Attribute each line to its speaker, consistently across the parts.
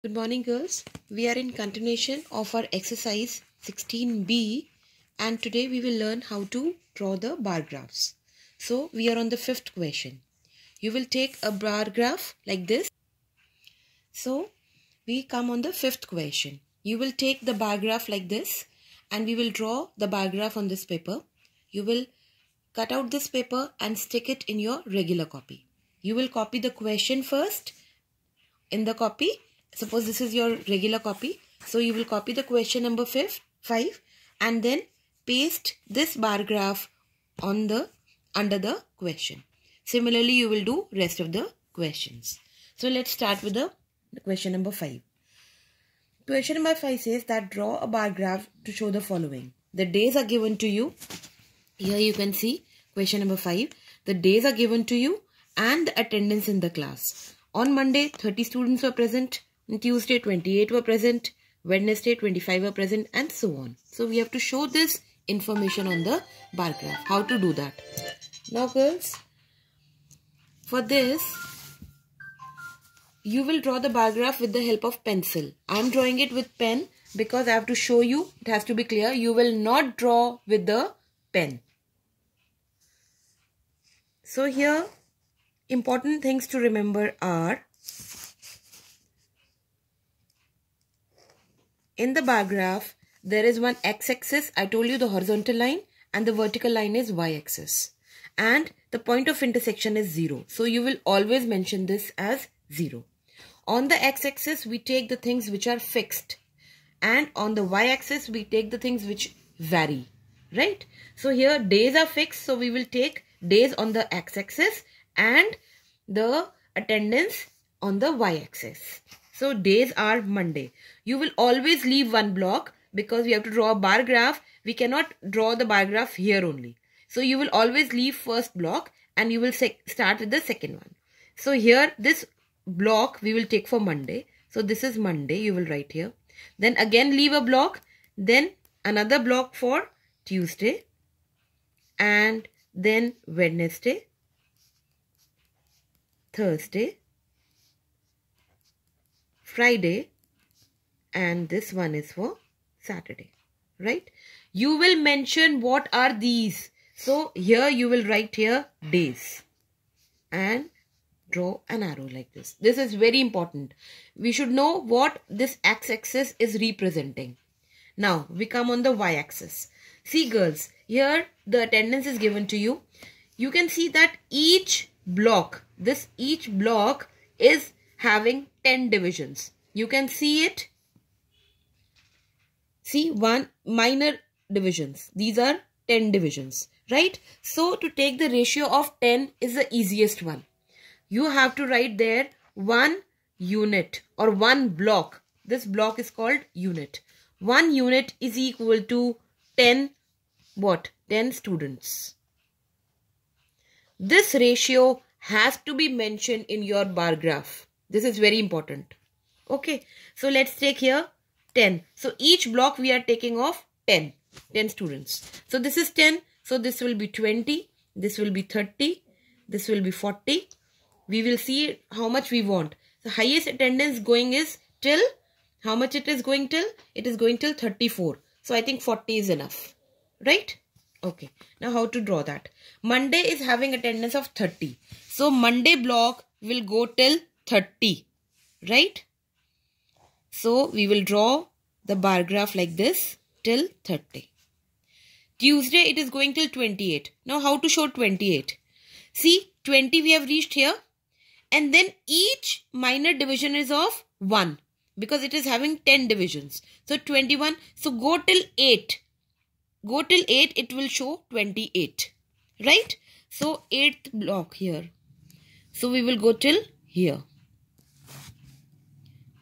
Speaker 1: Good morning girls. We are in continuation of our exercise 16b and today we will learn how to draw the bar graphs. So we are on the fifth question. You will take a bar graph like this. So we come on the fifth question. You will take the bar graph like this and we will draw the bar graph on this paper. You will cut out this paper and stick it in your regular copy. You will copy the question first in the copy Suppose this is your regular copy. So you will copy the question number five, 5 and then paste this bar graph on the under the question. Similarly, you will do rest of the questions. So let's start with the question number 5. Question number 5 says that draw a bar graph to show the following. The days are given to you. Here you can see question number 5. The days are given to you and the attendance in the class. On Monday, 30 students were present. Tuesday 28 were present, Wednesday 25 were present and so on. So we have to show this information on the bar graph. How to do that? Now girls, for this, you will draw the bar graph with the help of pencil. I am drawing it with pen because I have to show you. It has to be clear. You will not draw with the pen. So here, important things to remember are In the bar graph, there is one x-axis. I told you the horizontal line and the vertical line is y-axis. And the point of intersection is 0. So you will always mention this as 0. On the x-axis, we take the things which are fixed. And on the y-axis, we take the things which vary. Right? So here days are fixed. So we will take days on the x-axis and the attendance on the y-axis. So days are Monday. You will always leave one block because we have to draw a bar graph. We cannot draw the bar graph here only. So you will always leave first block and you will start with the second one. So here this block we will take for Monday. So this is Monday you will write here. Then again leave a block. Then another block for Tuesday. And then Wednesday. Thursday. Friday and this one is for Saturday, right? You will mention what are these. So here you will write here days and draw an arrow like this. This is very important. We should know what this x-axis is representing. Now we come on the y-axis. See girls, here the attendance is given to you. You can see that each block, this each block is having 10 divisions. You can see it. See, one minor divisions. These are 10 divisions, right? So, to take the ratio of 10 is the easiest one. You have to write there 1 unit or 1 block. This block is called unit. 1 unit is equal to 10 what? 10 students. This ratio has to be mentioned in your bar graph. This is very important. Okay. So let's take here 10. So each block we are taking off 10. 10 students. So this is 10. So this will be 20. This will be 30. This will be 40. We will see how much we want. The highest attendance going is till how much it is going till? It is going till 34. So I think 40 is enough. Right? Okay. Now how to draw that? Monday is having attendance of 30. So Monday block will go till 30 right so we will draw the bar graph like this till 30 tuesday it is going till 28 now how to show 28 see 20 we have reached here and then each minor division is of 1 because it is having 10 divisions so 21 so go till 8 go till 8 it will show 28 right so 8th block here so we will go till here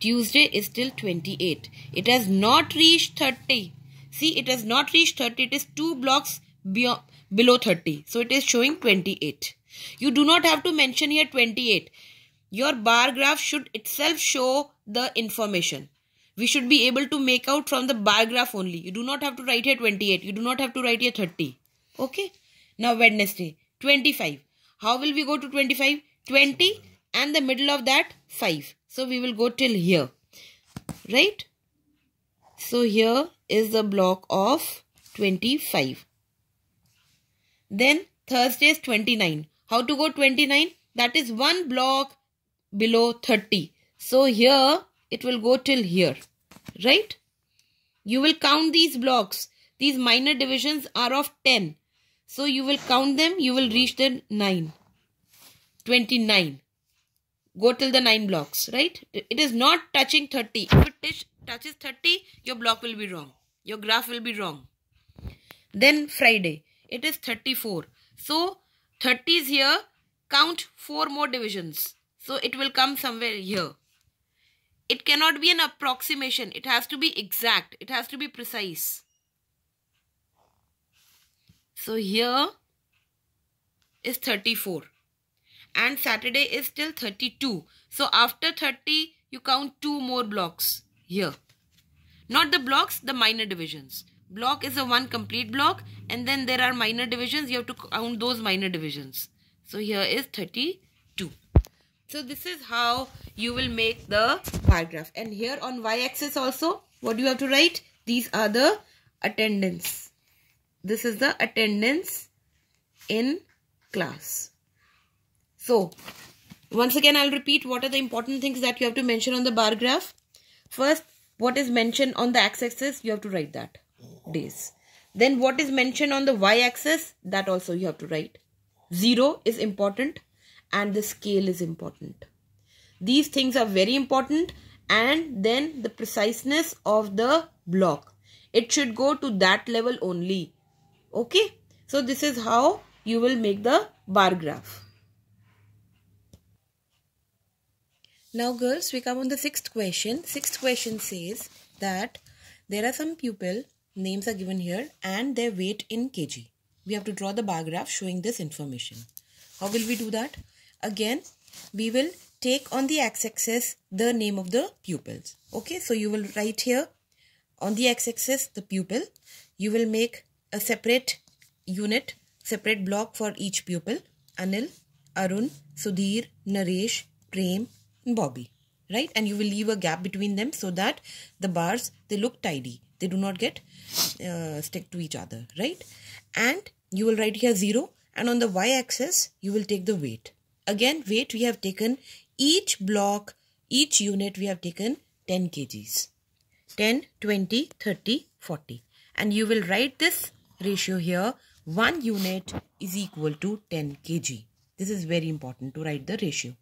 Speaker 1: Tuesday is still 28. It has not reached 30. See, it has not reached 30. It is two blocks below 30. So it is showing 28. You do not have to mention here 28. Your bar graph should itself show the information. We should be able to make out from the bar graph only. You do not have to write here 28. You do not have to write here 30. Okay. Now Wednesday, 25. How will we go to 25? 20 and the middle of that 5. So we will go till here. Right? So here is the block of 25. Then Thursday is 29. How to go 29? That is one block below 30. So here it will go till here. Right? You will count these blocks. These minor divisions are of 10. So you will count them. You will reach the 9. 29 go till the 9 blocks, right? It is not touching 30. If it touches 30, your block will be wrong. Your graph will be wrong. Then Friday, it is 34. So 30 is here. Count 4 more divisions. So it will come somewhere here. It cannot be an approximation. It has to be exact. It has to be precise. So here is 34 and Saturday is till 32. So after 30, you count two more blocks here. Not the blocks, the minor divisions. Block is a one complete block and then there are minor divisions. You have to count those minor divisions. So here is 32. So this is how you will make the bar graph. And here on y-axis also, what do you have to write? These are the attendance. This is the attendance in class. So, once again, I'll repeat what are the important things that you have to mention on the bar graph. First, what is mentioned on the x-axis, you have to write that, days. Then what is mentioned on the y-axis, that also you have to write. Zero is important and the scale is important. These things are very important and then the preciseness of the block. It should go to that level only. Okay. So this is how you will make the bar graph. Now girls, we come on the sixth question. Sixth question says that there are some pupil, names are given here and their weight in kg. We have to draw the bar graph showing this information. How will we do that? Again, we will take on the x-axis the name of the pupils. Okay, so you will write here on the x-axis the pupil. You will make a separate unit, separate block for each pupil. Anil, Arun, Sudhir, Naresh, Prem, Bobby, right? And you will leave a gap between them so that the bars, they look tidy. They do not get uh, stick to each other, right? And you will write here 0 and on the y-axis, you will take the weight. Again, weight we have taken each block, each unit we have taken 10 kgs. 10, 20, 30, 40. And you will write this ratio here 1 unit is equal to 10 kg. This is very important to write the ratio.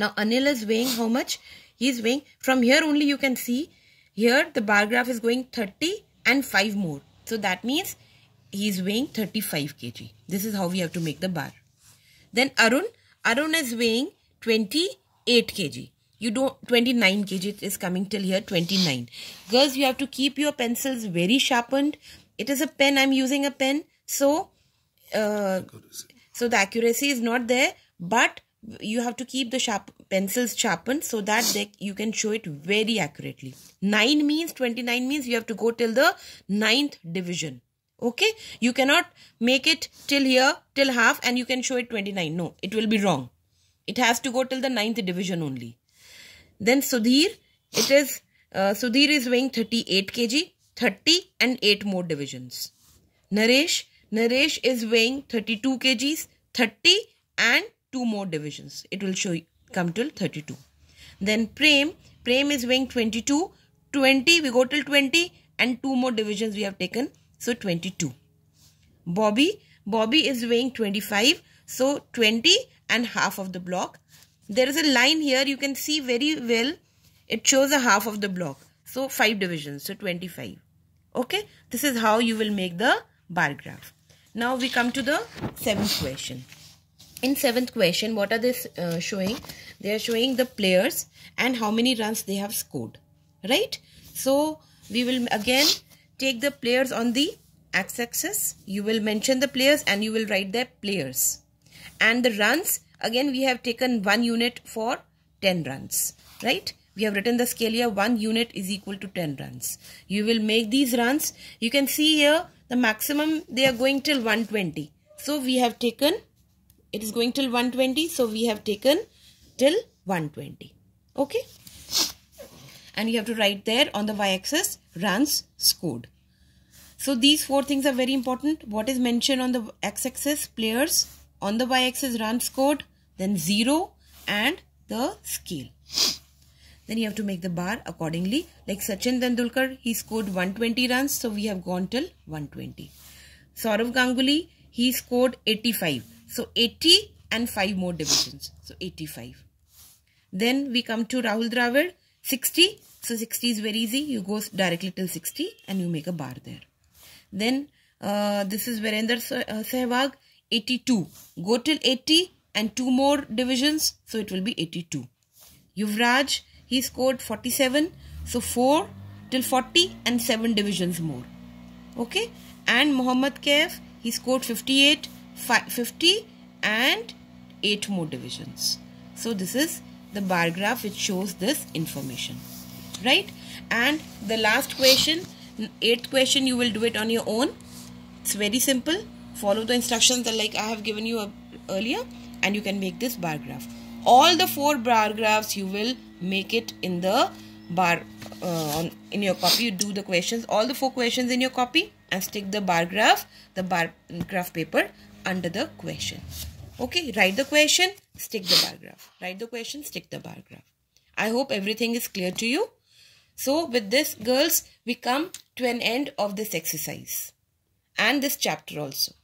Speaker 1: Now Anil is weighing how much? He is weighing. From here only you can see here the bar graph is going 30 and 5 more. So that means he is weighing 35 kg. This is how we have to make the bar. Then Arun, Arun is weighing 28 kg. You don't 29 kg is coming till here 29. Girls, you have to keep your pencils very sharpened. It is a pen. I'm using a pen. So, uh, so the accuracy is not there. But you have to keep the sharp pencils sharpened so that they, you can show it very accurately 9 means 29 means you have to go till the ninth division okay you cannot make it till here till half and you can show it 29 no it will be wrong it has to go till the ninth division only then sudhir it is uh, sudhir is weighing 38 kg 30 and 8 more divisions naresh naresh is weighing 32 kgs 30 and two more divisions. It will show come till 32. Then Prem, Prem is weighing 22, 20, we go till 20 and two more divisions we have taken. So 22. Bobby, Bobby is weighing 25. So 20 and half of the block. There is a line here you can see very well. It shows a half of the block. So 5 divisions. So 25. Okay. This is how you will make the bar graph. Now we come to the seventh question in seventh question what are they uh, showing they are showing the players and how many runs they have scored right so we will again take the players on the x-axis you will mention the players and you will write their players and the runs again we have taken one unit for 10 runs right we have written the scale here one unit is equal to 10 runs you will make these runs you can see here the maximum they are going till 120 so we have taken it is going till 120 so we have taken till 120 okay and you have to write there on the y-axis runs scored so these four things are very important what is mentioned on the x-axis players on the y-axis runs scored then zero and the scale then you have to make the bar accordingly like Sachin Tendulkar he scored 120 runs so we have gone till 120 Saurav Ganguly he scored 85 so 80 and 5 more divisions. So 85. Then we come to Rahul Dravid. 60. So 60 is very easy. You go directly till 60 and you make a bar there. Then uh, this is Virender uh, Sehwag. 82. Go till 80 and 2 more divisions. So it will be 82. Yuvraj, he scored 47. So 4 till 40 and 7 divisions more. Okay. And Muhammad Kaif, he scored 58. 50 and 8 more divisions. So this is the bar graph which shows this information. Right? And the last question, eighth question, you will do it on your own. It's very simple. Follow the instructions that like I have given you uh, earlier and you can make this bar graph. All the four bar graphs you will make it in the bar uh, in your copy you do the questions all the four questions in your copy and stick the bar graph the bar graph paper under the question. Okay, write the question, stick the bar graph. Write the question, stick the bar graph. I hope everything is clear to you. So with this girls, we come to an end of this exercise and this chapter also.